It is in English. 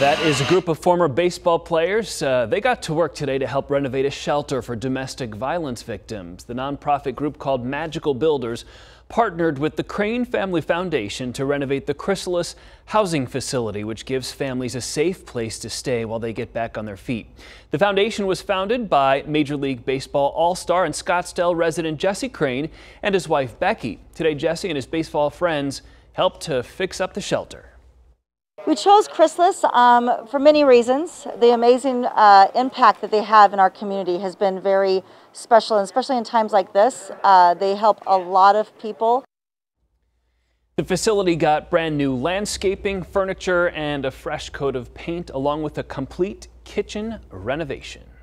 That is a group of former baseball players. Uh, they got to work today to help renovate a shelter for domestic violence victims. The nonprofit group called Magical Builders partnered with the Crane Family Foundation to renovate the Chrysalis housing facility, which gives families a safe place to stay while they get back on their feet. The foundation was founded by Major League Baseball All-Star and Scottsdale resident Jesse Crane and his wife Becky. Today, Jesse and his baseball friends helped to fix up the shelter. We chose Chrysalis um, for many reasons. The amazing uh, impact that they have in our community has been very special, and especially in times like this, uh, they help a lot of people. The facility got brand new landscaping, furniture, and a fresh coat of paint, along with a complete kitchen renovation.